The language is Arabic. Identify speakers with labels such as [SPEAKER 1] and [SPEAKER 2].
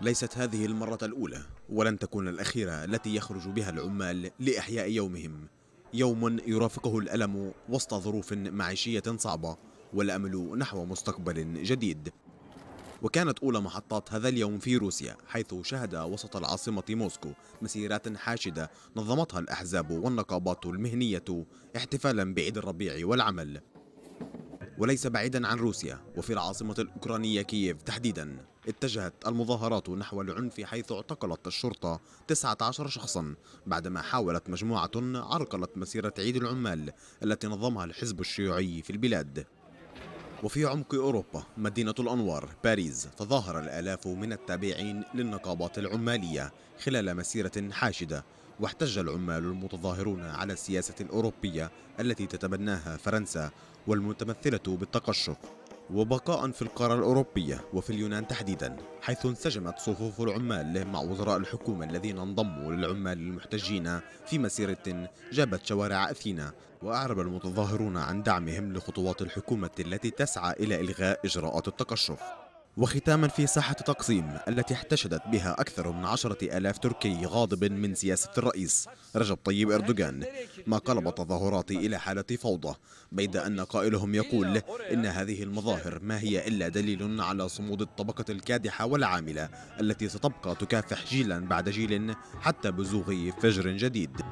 [SPEAKER 1] ليست هذه المرة الأولى ولن تكون الأخيرة التي يخرج بها العمال لإحياء يومهم يوم يرافقه الألم وسط ظروف معيشية صعبة والأمل نحو مستقبل جديد وكانت أولى محطات هذا اليوم في روسيا حيث شهد وسط العاصمة موسكو مسيرات حاشدة نظمتها الأحزاب والنقابات المهنية احتفالا بعيد الربيع والعمل وليس بعيدا عن روسيا وفي العاصمة الأوكرانية كييف تحديدا اتجهت المظاهرات نحو العنف حيث اعتقلت الشرطة 19 شخصا بعدما حاولت مجموعة عرقلت مسيرة عيد العمال التي نظمها الحزب الشيوعي في البلاد وفي عمق أوروبا مدينة الأنوار باريس تظاهر الآلاف من التابعين للنقابات العمالية خلال مسيرة حاشدة واحتج العمال المتظاهرون على السياسة الأوروبية التي تتبناها فرنسا والمتمثلة بالتقشف وبقاء في القارة الأوروبية وفي اليونان تحديدا حيث انسجمت صفوف العمال مع وزراء الحكومة الذين انضموا للعمال المحتجين في مسيرة جابت شوارع أثينا وأعرب المتظاهرون عن دعمهم لخطوات الحكومة التي تسعى إلى إلغاء إجراءات التقشف وختاما في ساحة تقسيم التي احتشدت بها أكثر من عشرة ألاف تركي غاضب من سياسة الرئيس رجب طيب إردوغان ما قلب التظاهرات إلى حالة فوضى بيد أن قائلهم يقول إن هذه المظاهر ما هي إلا دليل على صمود الطبقة الكادحة والعاملة التي ستبقى تكافح جيلا بعد جيل حتى بزوغ فجر جديد